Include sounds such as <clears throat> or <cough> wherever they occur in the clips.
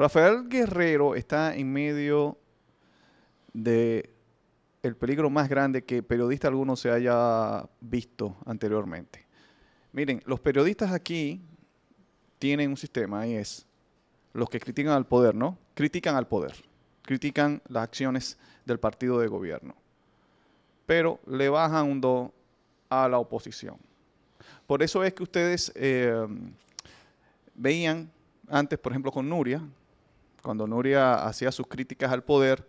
Rafael Guerrero está en medio de el peligro más grande que periodista alguno se haya visto anteriormente. Miren, los periodistas aquí tienen un sistema y es los que critican al poder, ¿no? Critican al poder, critican las acciones del partido de gobierno, pero le bajan un do a la oposición. Por eso es que ustedes eh, veían antes, por ejemplo, con Nuria, cuando Nuria hacía sus críticas al poder,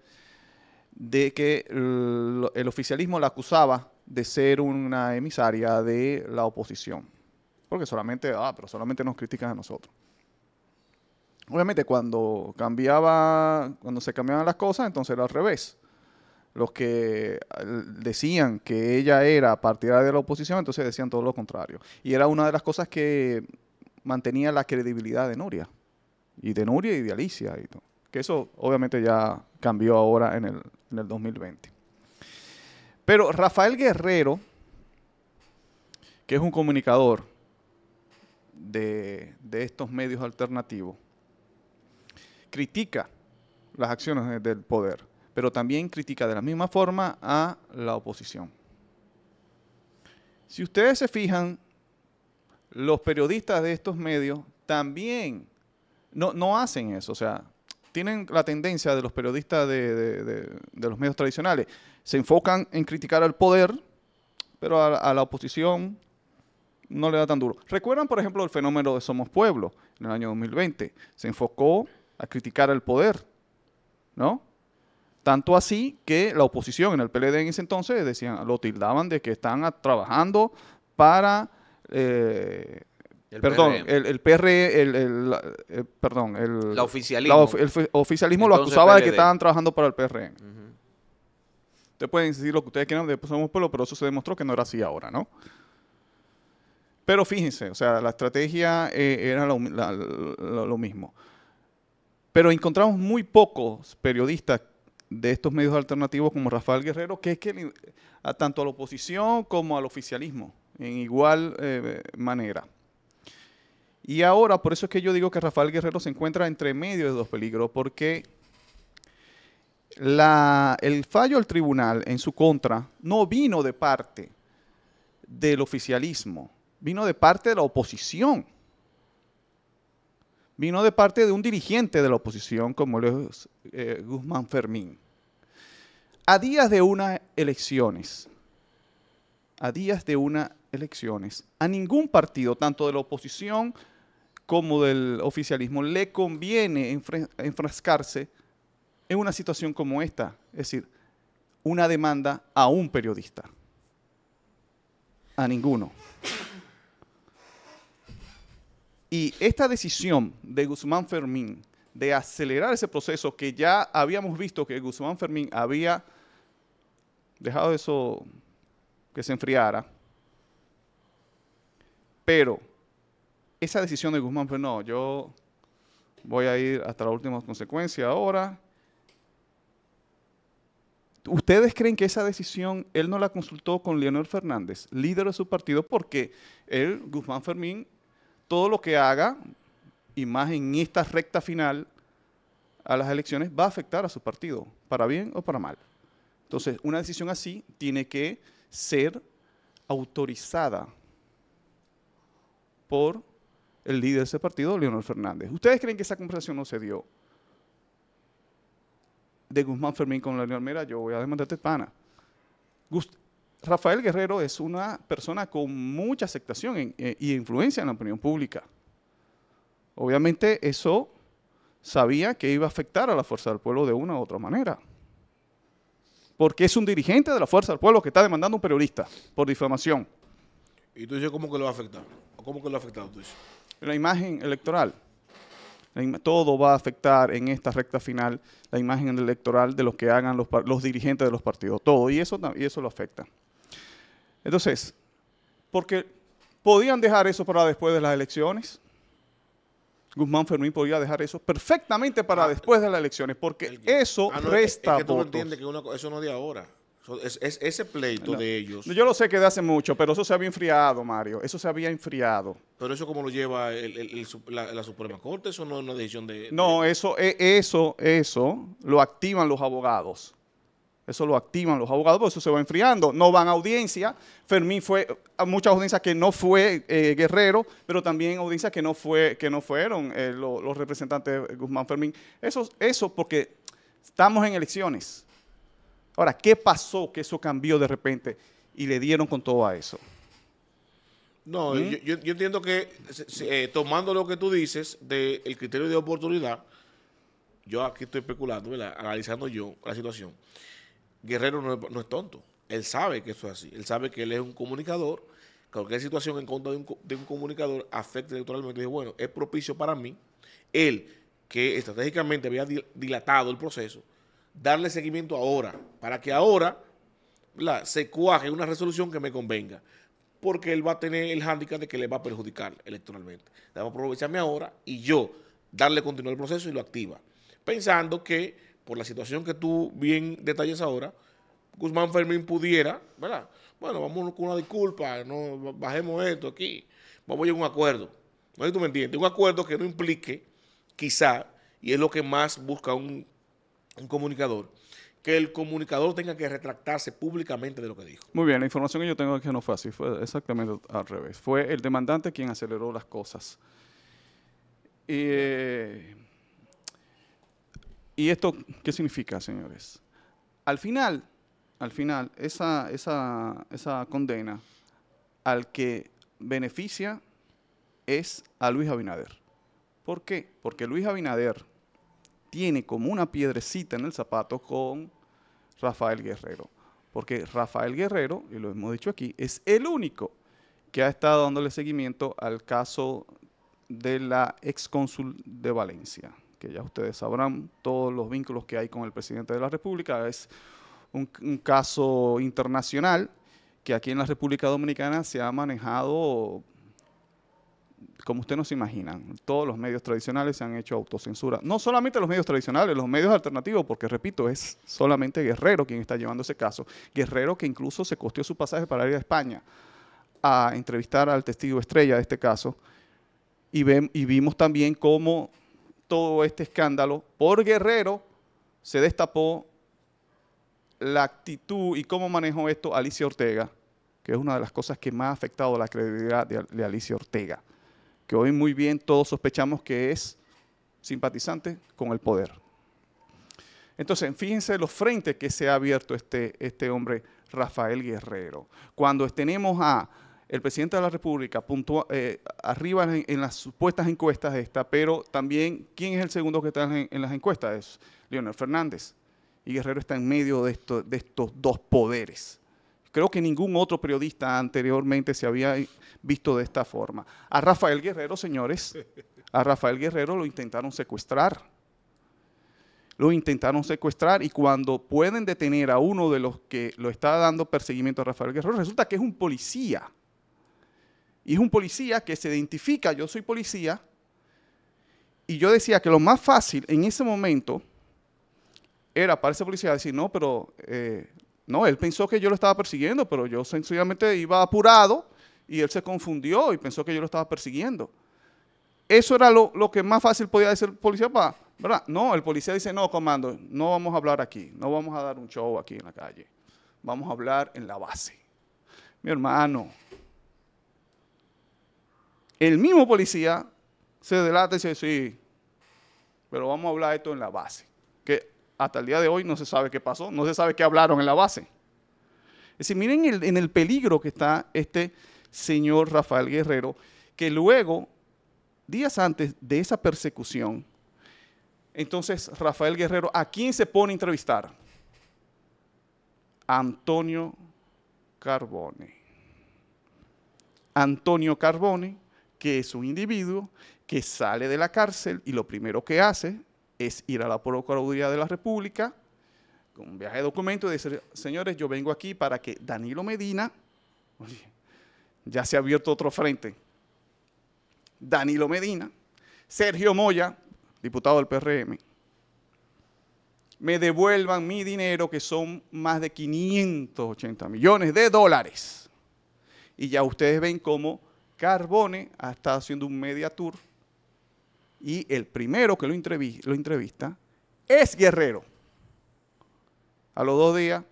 de que el, oficialismo la acusaba de ser una emisaria de la oposición. Porque solamente, ah, pero solamente nos critican a nosotros. Obviamente cuando cambiaba, cuando se cambiaban las cosas, entonces era al revés. Los que decían que ella era partidaria de la oposición, entonces decían todo lo contrario. Y era una de las cosas que mantenía la credibilidad de Nuria y de Nuria y de Alicia y todo. Que eso obviamente ya cambió ahora en el, 2020. Pero Rafael Guerrero, que es un comunicador de, de estos medios alternativos, critica las acciones del poder, pero también critica de la misma forma a la oposición. Si ustedes se fijan, los periodistas de estos medios también no, hacen eso, o sea, tienen la tendencia de los periodistas de, los medios tradicionales, se enfocan en criticar al poder, pero a, la oposición no le da tan duro. Recuerdan, por ejemplo, el fenómeno de Somos Pueblo en el año 2020, se enfocó a criticar al poder, ¿no? Tanto así que la oposición en el PLD en ese entonces decían, lo tildaban de que están trabajando para eh, eh, perdón, El, el, PR, el, perdón, el, oficialismo. el oficialismo lo acusaba de que estaban trabajando para el PRM. Ustedes pueden decir lo que ustedes quieran, después somos pueblo, pero eso se demostró que no era así ahora, ¿no? Pero fíjense, o sea, la estrategia eh, era lo, mismo. Pero encontramos muy pocos periodistas de estos medios alternativos como Rafael Guerrero, que es que tanto a la oposición como al oficialismo, en igual eh, manera. Y ahora, por eso es que yo digo que Rafael Guerrero se encuentra entre medio de dos peligros, porque el fallo al tribunal en su contra no vino de parte del oficialismo, vino de parte de la oposición. Vino de parte de un dirigente de la oposición como es eh, Guzmán Fermín. A días de unas elecciones, a días de unas elecciones, a ningún partido, tanto de la oposición como del oficialismo, le conviene enfrascarse en una situación como esta, es decir, una demanda a un periodista, a ninguno. Y esta decisión de Guzmán Fermín de acelerar ese proceso que ya habíamos visto que Guzmán Fermín había dejado eso que se enfriara, pero esa decisión de Guzmán Fermín, no, yo voy a ir hasta la última consecuencia ahora. ¿Ustedes creen que esa decisión él no la consultó con Leonel Fernández, líder de su partido? Porque él, Guzmán Fermín, todo lo que haga, y más en esta recta final a las elecciones, va a afectar a su partido, para bien o para mal. Entonces, una decisión así tiene que ser autorizada por el líder de ese partido, Leonel Fernández. ¿Ustedes creen que esa conversación no se dio? De Guzmán Fermín con Leonel, mira, yo voy a demandarte pana. Rafael Guerrero es una persona con mucha aceptación eh, y influencia en la opinión pública. Obviamente eso sabía que iba a afectar a la fuerza del pueblo de una u otra manera. Porque es un dirigente de la fuerza del pueblo que está demandando a un periodista por difamación. ¿Y tú dices cómo que lo va a afectar? ¿Cómo que lo ha afectado tú la imagen electoral. todo va a afectar en esta recta final la imagen electoral de lo que hagan los, dirigentes de los partidos, todo, y eso, y eso lo afecta. Entonces, porque podían dejar eso para después de las elecciones, Guzmán Fermín podía dejar eso perfectamente para ah, después de las elecciones, porque eso ah, resta es que tú que eso no de ahora. Es, ese pleito de ellos. Yo lo sé que de hace mucho, pero eso se había enfriado, Mario. Eso se había enfriado. Pero eso como lo lleva la, Suprema Corte, eso no es una decisión de... No, eso, e, eso, eso lo activan los abogados. Eso lo activan los abogados, porque eso se va enfriando. No van a audiencia. Fermín fue a muchas audiencias que no fue eh, Guerrero, pero también audiencias que no fue, que no fueron eh, los representantes de Guzmán Fermín. Eso, eso porque estamos en elecciones. Ahora, ¿qué pasó que eso cambió de repente y le dieron con todo a eso? No, ¿Mm? yo, entiendo que eh, tomando lo que tú dices del criterio de oportunidad, yo aquí estoy especulando, analizando yo la situación. Guerrero no es, tonto. Él sabe que eso es así. Él sabe que él es un comunicador. Cualquier situación en contra de un, comunicador afecta electoralmente. Dice, bueno, es propicio para mí. Él, que estratégicamente había dilatado el proceso, darle seguimiento ahora, para que ahora se cuaje una resolución que me convenga, porque él va a tener el hándicap de que le va a perjudicar electoralmente. Debo aprovecharme ahora y yo darle continuidad al proceso y lo activa, pensando que por la situación que tú bien detalles ahora, Guzmán Fermín pudiera, ¿verdad? Bueno, vamos con una disculpa, no bajemos esto aquí, vamos a llegar a un acuerdo. No sé si tú me entiendes, un acuerdo que no implique, quizá, y es lo que más busca un un comunicador, que el comunicador tenga que retractarse públicamente de lo que dijo. Muy bien, la información que yo tengo es que no fue así, fue exactamente al revés. Fue el demandante quien aceleró las cosas. ¿Y eh, esto qué significa, señores? Al final, al final, esa, esa condena al que beneficia es a Luis Abinader. ¿Por qué? Porque Luis Abinader tiene como una piedrecita en el zapato con Rafael Guerrero. Porque Rafael Guerrero, y lo hemos dicho aquí, es el único que ha estado dándole seguimiento al caso de la excónsul de Valencia, que ya ustedes sabrán todos los vínculos que hay con el presidente de la República. Es un, un caso internacional que aquí en la República Dominicana se ha manejado como usted nos imaginan, todos los medios tradicionales se han hecho autocensura. No solamente los medios tradicionales, los medios alternativos, porque repito, es solamente Guerrero quien está llevando ese caso. Guerrero que incluso se costeó su pasaje para ir a España a entrevistar al testigo estrella de este caso. Y, vimos también cómo todo este escándalo por Guerrero se destapó la actitud y cómo manejó esto Alicia Ortega, que es una de las cosas que más ha afectado la credibilidad de Alicia Ortega que hoy muy bien todos sospechamos que es simpatizante con el poder. Entonces, fíjense los frentes que se ha abierto este, este hombre Rafael Guerrero. Cuando tenemos a el presidente de la República eh, arriba en, las supuestas encuestas pero también, ¿quién es el segundo que está en, las encuestas? Es Leonel Fernández. Y Guerrero está en medio de estos dos poderes. Creo que ningún otro periodista anteriormente se había visto de esta forma. A Rafael Guerrero, señores, a Rafael Guerrero lo intentaron secuestrar. Lo intentaron secuestrar y cuando pueden detener a uno de los que lo está dando perseguimiento a Rafael Guerrero, resulta que es un policía. Y es un policía que se identifica, yo soy policía. Y yo decía que lo más fácil en ese momento era para ese policía decir, no, pero eh, no, él pensó que yo lo estaba persiguiendo, pero yo sencillamente iba apurado y él se confundió y pensó que yo lo estaba persiguiendo. Eso era lo, que más fácil podía decir el policía ¿verdad? No, el policía dice, no, comando, no vamos a hablar aquí, no vamos a dar un show aquí en la calle, vamos a hablar en la base. Mi hermano, el mismo policía se delata y dice, sí, pero vamos a hablar esto en la base. Hasta el día de hoy no se sabe qué pasó, no se sabe qué hablaron en la base. Es decir, miren en el peligro que está este señor Rafael Guerrero, que luego, días antes de esa persecución, entonces Rafael Guerrero, ¿a quién se pone a entrevistar? Antonio Carbone. Antonio Carbone, que es un individuo que sale de la cárcel y lo primero que hace es ir a la Procuraduría de la República con un viaje de documento y decir, señores, yo vengo aquí para que Danilo Medina, ya se ha abierto otro frente, Danilo Medina, Sergio Moya, diputado del PRM, me devuelvan mi dinero, que son más de 580 millones de dólares. Y ya ustedes ven cómo Carbone ha estado haciendo un media tour y el primero que lo, entrevista, es Guerrero. A los dos días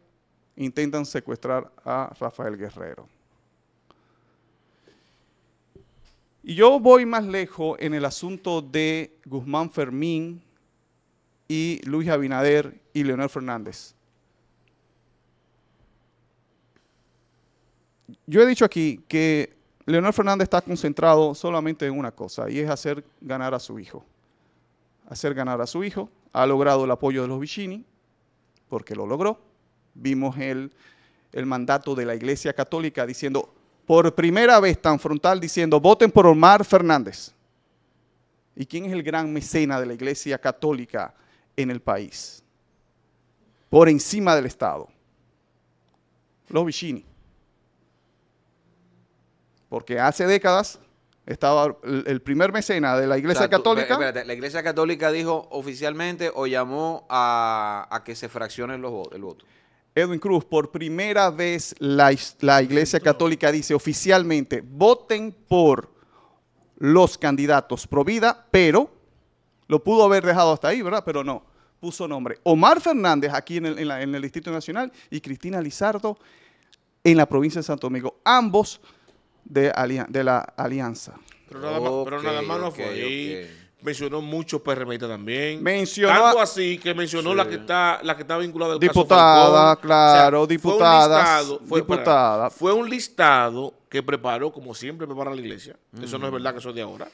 intentan secuestrar a Rafael Guerrero. Y yo voy más lejos en el asunto de Guzmán Fermín y Luis Abinader y Leonel Fernández. Yo he dicho aquí que Leonel Fernández está concentrado solamente en una cosa y es hacer ganar a su hijo. Hacer ganar a su hijo. Ha logrado el apoyo de los Vicini porque lo logró. Vimos el, el mandato de la Iglesia Católica diciendo, por primera vez tan frontal, diciendo, voten por Omar Fernández. ¿Y quién es el gran mecena de la Iglesia Católica en el país? Por encima del Estado. Los Vicini. Porque hace décadas estaba el primer mecena de la Iglesia Católica. espérate, la Iglesia Católica dijo oficialmente o llamó a, que se fraccionen los el voto. Edwin Cruz, por primera vez la, Iglesia Católica dice oficialmente, voten por los candidatos pro vida, pero lo pudo haber dejado hasta ahí, ¿verdad? Pero no, puso nombre. Omar Fernández aquí en el, en el Distrito Nacional y Cristina Lizardo en la provincia de Santo Domingo. Ambos de, la alianza. Pero nada, más no fue ahí. Mencionó mucho PRM también. Mencionó. Tanto así que mencionó la que está la que está vinculada al Diputada, claro, diputada. Fue, fue un listado que preparó, como siempre prepara la iglesia. Eso no es verdad que eso es de ahora.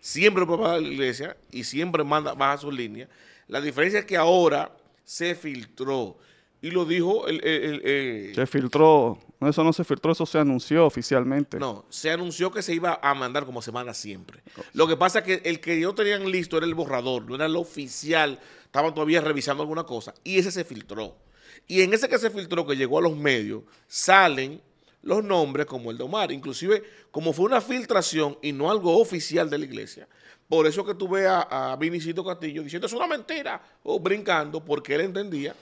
Siempre prepara la iglesia y siempre manda, baja sus líneas. La diferencia es que ahora se filtró. Y lo dijo el... se filtró, eso no se filtró, eso se anunció oficialmente. No, se anunció que se iba a mandar como se manda siempre. Lo que pasa es que el que yo tenían listo era el borrador, no era lo oficial. Estaban todavía revisando alguna cosa y ese se filtró. Y en ese que se filtró, que llegó a los medios, salen los nombres como el de Omar. Inclusive, como fue una filtración y no algo oficial de la iglesia, por eso que tú veas a, a Vinicito Castillo diciendo es una mentira o brincando porque él entendía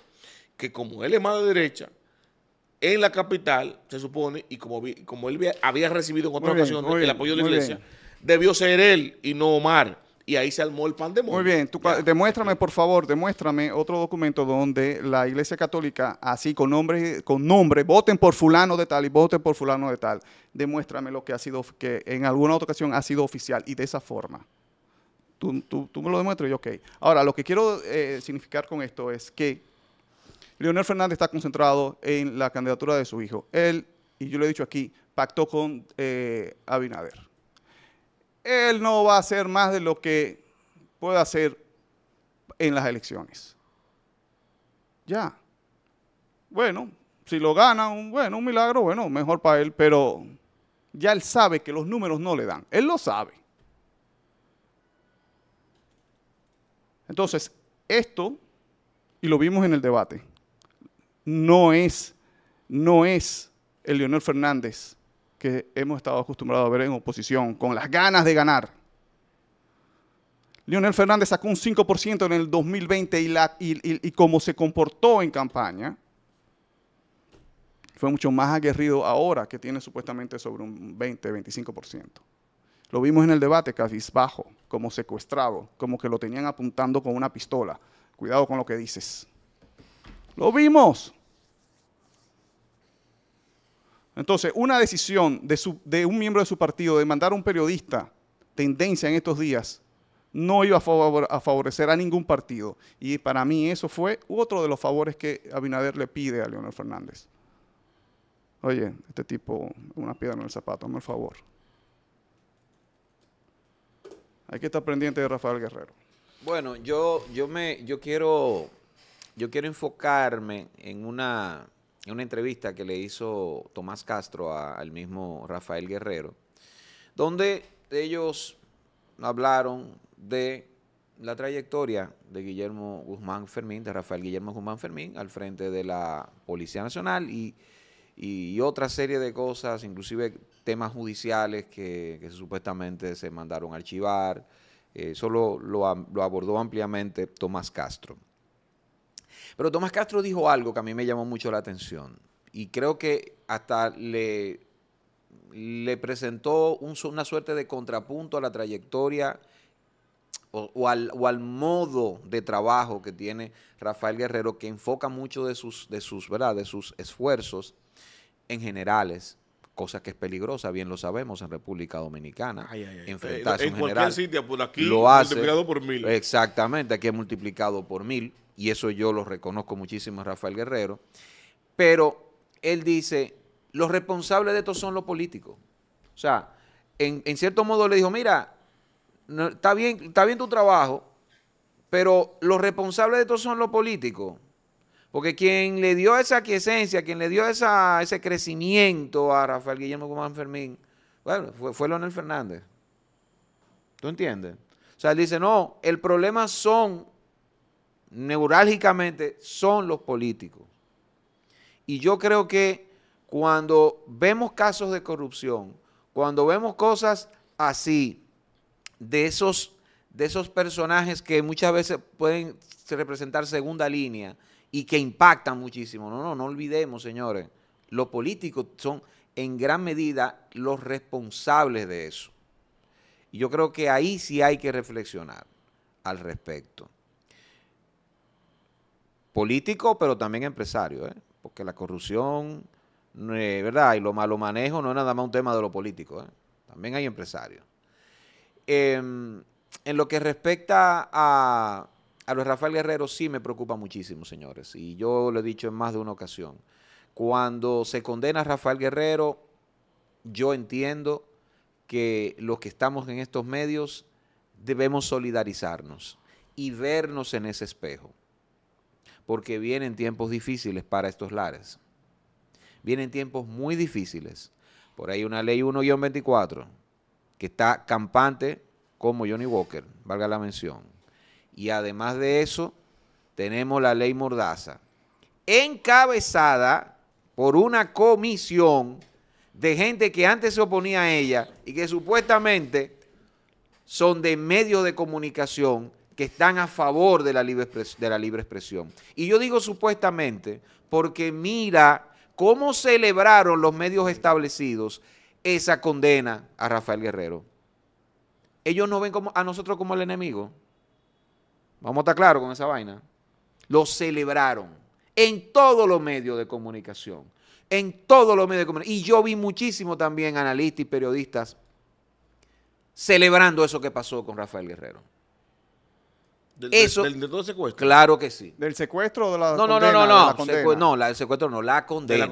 que como él es más de derecha, en la capital, se supone, y como, él había recibido en otra ocasión el apoyo de la iglesia, debió ser él y no Omar. Y ahí se armó el pandemonio. Muy bien, demuéstrame, por favor, demuéstrame otro documento donde la iglesia católica, así con nombre, con nombre, voten por fulano de tal y voten por fulano de tal. Demuéstrame lo que ha sido, que en alguna otra ocasión ha sido oficial y de esa forma. Tú, me lo demuestras y ok. Ahora, lo que quiero eh, significar con esto es que Leonel Fernández está concentrado en la candidatura de su hijo. Él, y yo lo he dicho aquí, pactó con eh, Abinader. Él no va a hacer más de lo que pueda hacer en las elecciones. Ya. Bueno, si lo gana, bueno, un milagro, bueno, mejor para él, pero ya él sabe que los números no le dan. Él lo sabe. Entonces, esto, y lo vimos en el debate, no es, no es el Leonel Fernández que hemos estado acostumbrados a ver en oposición, con las ganas de ganar. Leonel Fernández sacó un 5% en el 2020 y, y, como se comportó en campaña, fue mucho más aguerrido ahora que tiene supuestamente sobre un 20-25%. Lo vimos en el debate, bajo, como secuestrado, como que lo tenían apuntando con una pistola. Cuidado con lo que dices. Lo vimos. Entonces, una decisión de, un miembro de su partido de mandar a un periodista, tendencia en estos días, no iba a, favorecer a ningún partido. Y para mí eso fue otro de los favores que Abinader le pide a Leonel Fernández. Oye, este tipo, una piedra en el zapato, hazme el favor. Hay que estar pendiente de Rafael Guerrero. Bueno, yo, me, yo quiero enfocarme en una, una entrevista que le hizo Tomás Castro al mismo Rafael Guerrero, donde ellos hablaron de la trayectoria de Guillermo Guzmán Fermín, de Rafael Guillermo Guzmán Fermín, al frente de la Policía Nacional y, otra serie de cosas, inclusive temas judiciales que, supuestamente se mandaron a archivar. Eh, eso lo abordó ampliamente Tomás Castro. Pero Tomás Castro dijo algo que a mí me llamó mucho la atención y creo que hasta le, presentó una suerte de contrapunto a la trayectoria o, al, modo de trabajo que tiene Rafael Guerrero, que enfoca mucho de sus, de sus, ¿verdad? De sus esfuerzos en generales cosa que es peligrosa, bien lo sabemos en República Dominicana. Enfrentarse eh, en cualquier sitio, por aquí lo por mil. Exactamente, aquí es multiplicado por mil y eso yo lo reconozco muchísimo a Rafael Guerrero, pero él dice, los responsables de esto son los políticos. O sea, en, cierto modo le dijo, mira, está, bien, está bien tu trabajo, pero los responsables de esto son los políticos. Porque quien le dio esa quiesencia, quien le dio ese crecimiento a Rafael Guillermo Guzmán Fermín, bueno, fue, fue Leonel Fernández. ¿Tú entiendes? O sea, él dice, no, el problema son neurálgicamente son los políticos. Y yo creo que cuando vemos casos de corrupción, cuando vemos cosas así, de esos, de esos personajes que muchas veces pueden representar segunda línea y que impactan muchísimo. No, no, no olvidemos, señores, los políticos son en gran medida los responsables de eso. Y yo creo que ahí sí hay que reflexionar al respecto político, pero también empresario, ¿eh? porque la corrupción, eh, ¿verdad? Y lo malo manejo no es nada más un tema de lo político, ¿eh? también hay empresarios. Em, en lo que respecta a, a los Rafael Guerrero, sí me preocupa muchísimo, señores, y yo lo he dicho en más de una ocasión. Cuando se condena a Rafael Guerrero, yo entiendo que los que estamos en estos medios debemos solidarizarnos y vernos en ese espejo porque vienen tiempos difíciles para estos lares. Vienen tiempos muy difíciles. Por ahí una ley 1-24 que está campante como Johnny Walker, valga la mención. Y además de eso, tenemos la ley Mordaza, encabezada por una comisión de gente que antes se oponía a ella y que supuestamente son de medios de comunicación que están a favor de la libre, de la libre expresión. Y yo digo supuestamente porque mira cómo celebraron los medios establecidos esa condena a Rafael Guerrero. Ellos no ven como, a nosotros como el enemigo. Vamos a estar claros con esa vaina. Lo celebraron en todos los medios de comunicación. En todos los medios de comunicación. Y yo vi muchísimo también analistas y periodistas celebrando eso que pasó con Rafael Guerrero. Del, Eso, secuestro. Claro que sí. ¿Del secuestro o de la no, condena? No, no, no, no. La no, la secuestro no, la condena.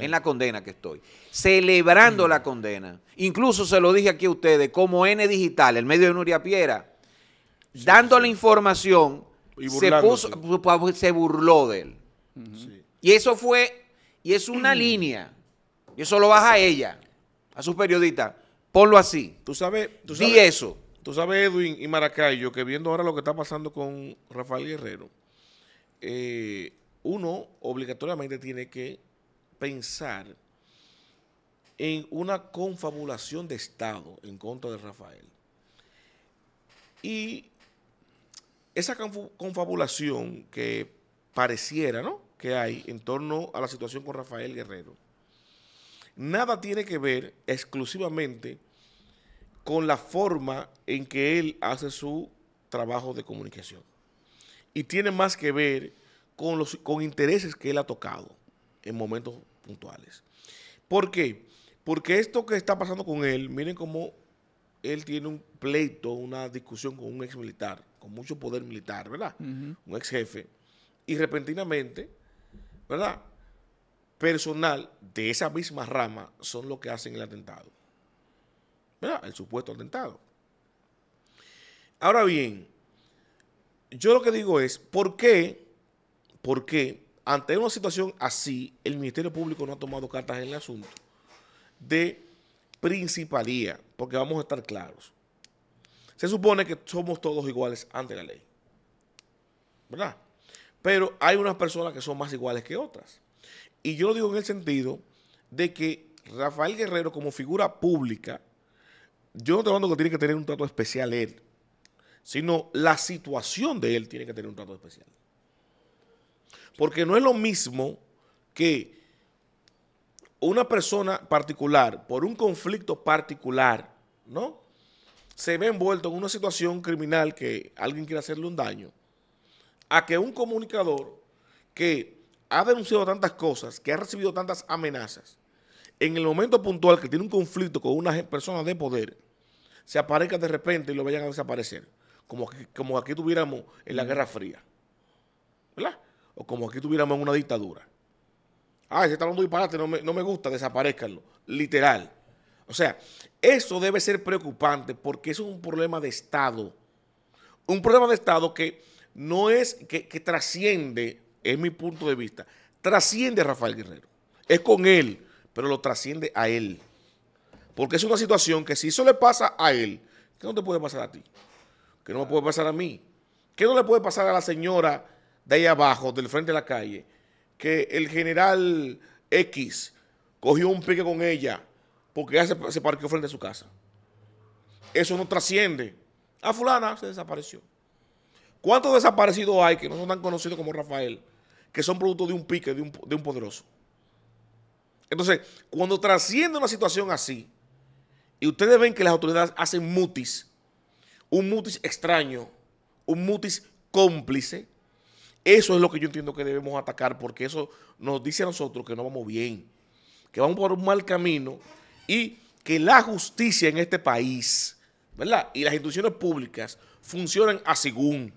En la condena que estoy. Celebrando la condena. Incluso se lo dije aquí a ustedes, como N Digital, el medio de Nuria Piera, dando la información, se, burló de él. Y eso fue, y es una <clears throat> línea. Y eso lo baja ella, a sus periodistas, Ponlo así. Tú sabes, tú sabes. Di eso. Tú sabes, Edwin y Maracayo, que viendo ahora lo que está pasando con Rafael Guerrero, eh, uno obligatoriamente tiene que pensar en una confabulación de Estado en contra de Rafael. Y esa confabulación que pareciera ¿no? que hay en torno a la situación con Rafael Guerrero, nada tiene que ver exclusivamente con con la forma en que él hace su trabajo de comunicación. Y tiene más que ver con, los, con intereses que él ha tocado en momentos puntuales. ¿Por qué? Porque esto que está pasando con él, miren cómo él tiene un pleito, una discusión con un ex militar, con mucho poder militar, ¿verdad? Un ex jefe. Y repentinamente, ¿verdad? Personal de esa misma rama son los que hacen el atentado. El supuesto atentado. Ahora bien, yo lo que digo es, ¿por qué, por qué ante una situación así el Ministerio Público no ha tomado cartas en el asunto de principalía? Porque vamos a estar claros. Se supone que somos todos iguales ante la ley. ¿Verdad? Pero hay unas personas que son más iguales que otras. Y yo lo digo en el sentido de que Rafael Guerrero como figura pública yo no te mando que tiene que tener un trato especial él, sino la situación de él tiene que tener un trato especial. Porque no es lo mismo que una persona particular, por un conflicto particular, ¿no? Se ve envuelto en una situación criminal que alguien quiere hacerle un daño, a que un comunicador que ha denunciado tantas cosas, que ha recibido tantas amenazas, en el momento puntual que tiene un conflicto con una persona de poder, se aparezca de repente y lo vayan a desaparecer. Como, como aquí tuviéramos en la Guerra Fría. ¿Verdad? O como aquí tuviéramos en una dictadura. Ah, ese está hablando disparate, no me, gusta, desaparezcanlo. Literal. O sea, eso debe ser preocupante porque eso es un problema de Estado. Un problema de Estado que no es, que, que, trasciende, es mi punto de vista, trasciende a Rafael Guerrero. Es con él, pero lo trasciende a él. Porque es una situación que si eso le pasa a él, ¿qué no te puede pasar a ti? ¿Qué no me puede pasar a mí? ¿Qué no le puede pasar a la señora de ahí abajo, del frente de la calle, que el general X cogió un pique con ella porque ella se, parqueó frente a su casa? Eso no trasciende. A fulana se desapareció. ¿Cuántos desaparecidos hay que no son tan conocidos como Rafael, que son producto de un pique, de un poderoso? Entonces, cuando trasciende una situación así, y ustedes ven que las autoridades hacen mutis, un mutis extraño, un mutis cómplice. Eso es lo que yo entiendo que debemos atacar porque eso nos dice a nosotros que no vamos bien, que vamos por un mal camino y que la justicia en este país, ¿verdad? Y las instituciones públicas funcionan a según,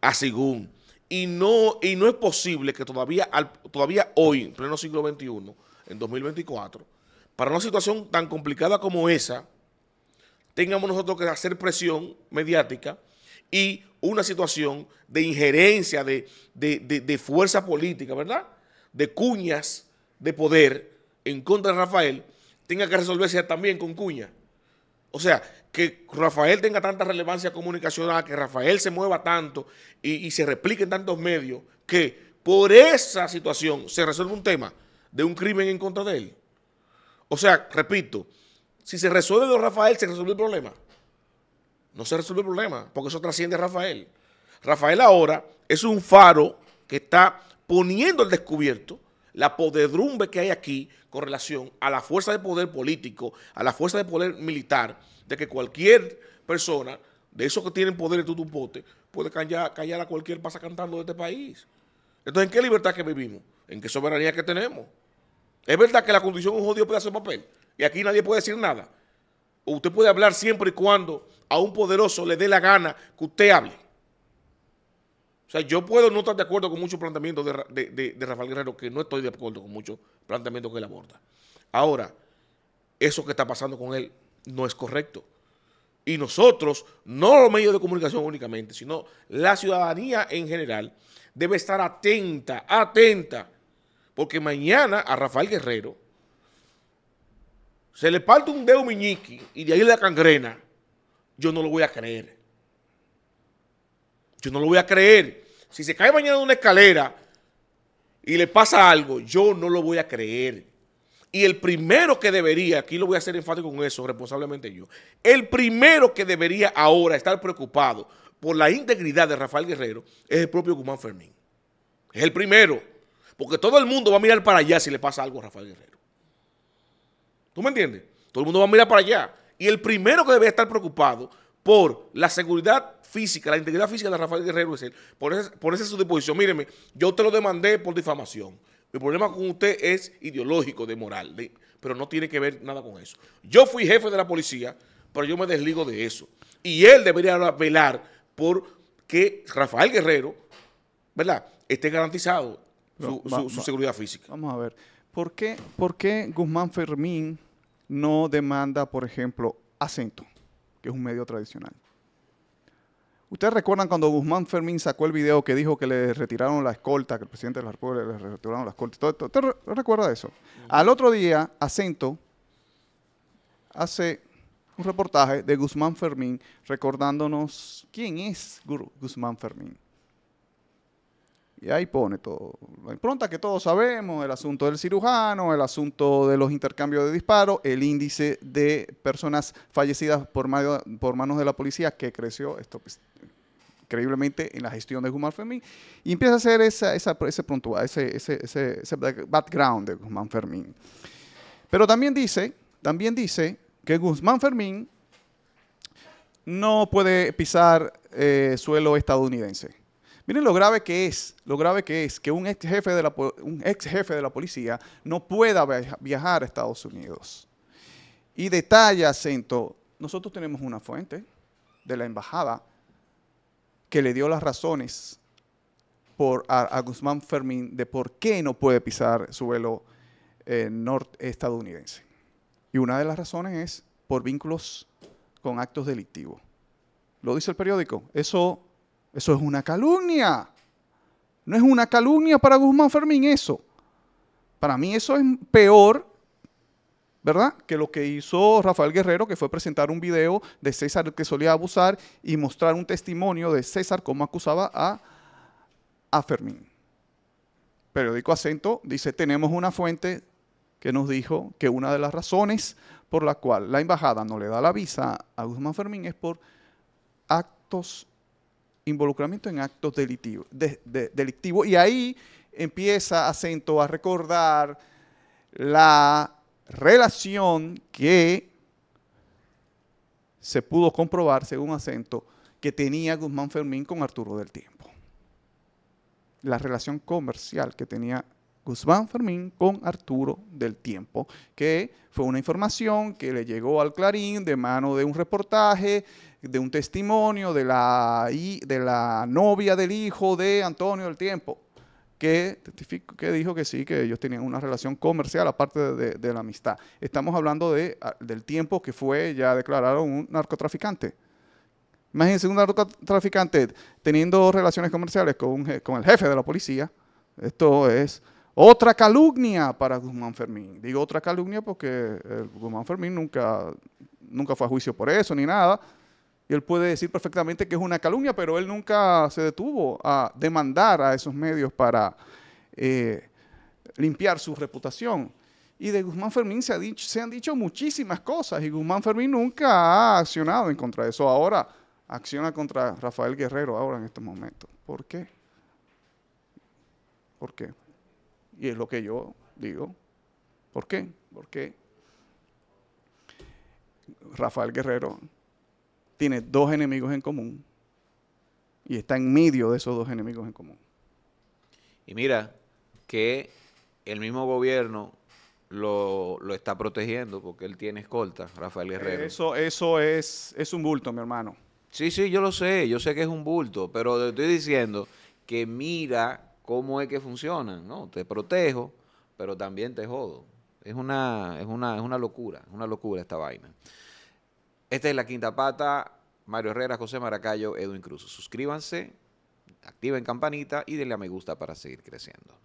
a según. Y no, y no es posible que todavía, todavía hoy, en pleno siglo XXI, en 2024, para una situación tan complicada como esa, tengamos nosotros que hacer presión mediática y una situación de injerencia, de, fuerza política, ¿verdad? De cuñas de poder en contra de Rafael, tenga que resolverse también con cuñas. O sea, que Rafael tenga tanta relevancia comunicacional, que Rafael se mueva tanto y, se replique en tantos medios, que por esa situación se resuelve un tema de un crimen en contra de él. O sea, repito, si se resuelve lo Rafael, se resuelve el problema. No se resuelve el problema, porque eso trasciende a Rafael. Rafael ahora es un faro que está poniendo al descubierto la podedrumbe que hay aquí con relación a la fuerza de poder político, a la fuerza de poder militar, de que cualquier persona de esos que tienen poder de tutupote puede callar, callar a cualquier pasa cantando de este país. Entonces, ¿en qué libertad que vivimos? ¿En qué soberanía que tenemos? Es verdad que la condición un jodido puede hacer papel y aquí nadie puede decir nada. Usted puede hablar siempre y cuando a un poderoso le dé la gana que usted hable. O sea, yo puedo no estar de acuerdo con muchos planteamientos de, de Rafael Guerrero, que no estoy de acuerdo con muchos planteamientos que él aborda. Ahora, eso que está pasando con él no es correcto. Y nosotros, no los medios de comunicación únicamente, sino la ciudadanía en general, debe estar atenta, atenta porque mañana a Rafael Guerrero se le parte un dedo miñique y de ahí la cangrena. Yo no lo voy a creer. Yo no lo voy a creer. Si se cae mañana de una escalera y le pasa algo, yo no lo voy a creer. Y el primero que debería, aquí lo voy a hacer enfático con eso, responsablemente yo, el primero que debería ahora estar preocupado por la integridad de Rafael Guerrero es el propio Guzmán Fermín. Es el primero. Porque todo el mundo va a mirar para allá si le pasa algo a Rafael Guerrero. ¿Tú me entiendes? Todo el mundo va a mirar para allá. Y el primero que debe estar preocupado por la seguridad física, la integridad física de Rafael Guerrero es él. Por esa, por es su disposición. Míreme, yo te lo demandé por difamación. Mi problema con usted es ideológico, de moral, pero no tiene que ver nada con eso. Yo fui jefe de la policía, pero yo me desligo de eso. Y él debería velar por que Rafael Guerrero, ¿verdad?, esté garantizado su, seguridad física. Vamos a ver, ¿por qué, ¿por qué Guzmán Fermín no demanda, por ejemplo, acento, que es un medio tradicional? Ustedes recuerdan cuando Guzmán Fermín sacó el video que dijo que le retiraron la escolta, que el presidente de la República le retiraron la escolta. Todo esto, recuerda eso? Al otro día, Acento hace un reportaje de Guzmán Fermín recordándonos quién es Guzmán Fermín. Y ahí pone todo. La impronta que todos sabemos, el asunto del cirujano, el asunto de los intercambios de disparos, el índice de personas fallecidas por, manos de la policía que creció esto, pues, increíblemente en la gestión de Guzmán Fermín. Y empieza a hacer esa, ese, ese, ese, ese, background de Guzmán Fermín. Pero también dice, también dice que Guzmán Fermín no puede pisar eh, suelo estadounidense Miren lo grave que es, lo grave que es que un ex jefe de la, un ex jefe de la policía no pueda viajar a Estados Unidos. Y detalla acento, nosotros tenemos una fuente de la embajada que le dio las razones a, Guzmán Fermín de por qué no puede pisar suelo eh, norte estadounidense. Y una de las razones es por vínculos con actos delictivos. Lo dice el periódico. Eso eso es una calumnia. No es una calumnia para Guzmán Fermín eso. Para mí eso es peor, ¿verdad? Que lo que hizo Rafael Guerrero, que fue presentar un video de César que solía abusar y mostrar un testimonio de César cómo acusaba a, a Fermín. Periódico Acento dice, tenemos una fuente que nos dijo que una de las razones por la cual la embajada no le da la visa a Guzmán Fermín es por actos involucramiento en actos delictivos. delictivo. Y ahí empieza acento a recordar la relación que se pudo comprobar, según acento, que tenía Guzmán Fermín con Arturo del Tiempo. La relación comercial que tenía Guzmán Fermín con Arturo del Tiempo, que fue una información que le llegó al Clarín de mano de un reportaje, de un testimonio de la, de la novia del hijo de Antonio del Tiempo, que, que dijo que sí, que ellos tenían una relación comercial aparte de, la amistad. Estamos hablando del tiempo que fue ya declarado un narcotraficante. Imagínense un narcotraficante teniendo relaciones comerciales con, con el jefe de la policía. Esto es otra calumnia para Guzmán Fermín. Digo otra calumnia porque eh, Guzmán Fermín nunca, nunca fue a juicio por eso ni nada. Y él puede decir perfectamente que es una calumnia, pero él nunca se detuvo a demandar a esos medios para eh, limpiar su reputación. Y de Guzmán Fermín se, se han dicho muchísimas cosas y Guzmán Fermín nunca ha accionado en contra de eso. Ahora acciona contra Rafael Guerrero, ahora en este momento, ¿Por qué? ¿Por qué? Y es lo que yo digo. ¿Por qué? Porque Rafael Guerrero tiene dos enemigos en común y está en medio de esos dos enemigos en común. Y mira que el mismo gobierno lo, está protegiendo porque él tiene escolta, Rafael Guerrero. Eso, eso es, es un bulto, mi hermano. Sí, sí, yo lo sé, yo sé que es un bulto, pero te estoy diciendo que mira cómo es que funcionan, ¿no? Te protejo, pero también te jodo. Es una, es una, es una locura, es una locura esta vaina. Esta es la quinta pata. Mario Herrera, José Maracayo, Edwin Cruz. Suscríbanse, activen campanita y denle a me gusta para seguir creciendo.